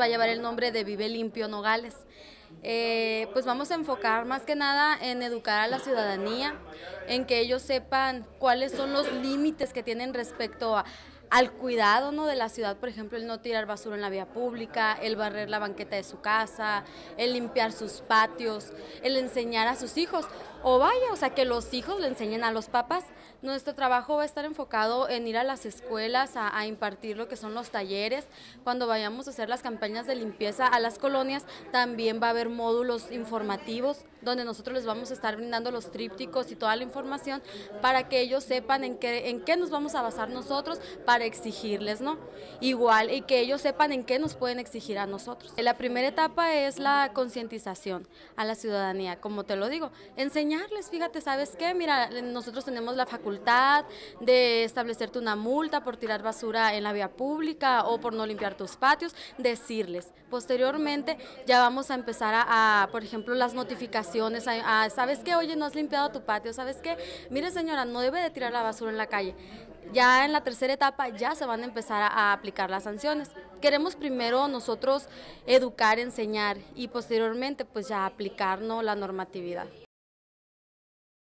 Va a llevar el nombre de Vive Limpio Nogales. Eh, pues vamos a enfocar más que nada en educar a la ciudadanía, en que ellos sepan cuáles son los límites que tienen respecto a al cuidado ¿no? de la ciudad, por ejemplo, el no tirar basura en la vía pública, el barrer la banqueta de su casa, el limpiar sus patios, el enseñar a sus hijos. O vaya, o sea, que los hijos le enseñen a los papás. Nuestro trabajo va a estar enfocado en ir a las escuelas a, impartir lo que son los talleres. Cuando vayamos a hacer las campañas de limpieza a las colonias, también va a haber módulos informativos donde nosotros les vamos a estar brindando los trípticos y toda la información para que ellos sepan en qué, en qué nos vamos a basar nosotros para exigirles, ¿no? Igual y que ellos sepan en qué nos pueden exigir a nosotros. La primera etapa es la concientización a la ciudadanía, como te lo digo, enseñarles, fíjate, ¿sabes qué? Mira, nosotros tenemos la facultad de establecerte una multa por tirar basura en la vía pública o por no limpiar tus patios, decirles. Posteriormente ya vamos a empezar a, por ejemplo, las notificaciones, ¿sabes qué? Oye, no has limpiado tu patio, ¿sabes qué? Mire señora, no debe de tirar la basura en la calle. Ya en la tercera etapa ya se van a empezar a, aplicar las sanciones. Queremos primero nosotros educar, enseñar y posteriormente pues ya aplicarnos la normatividad.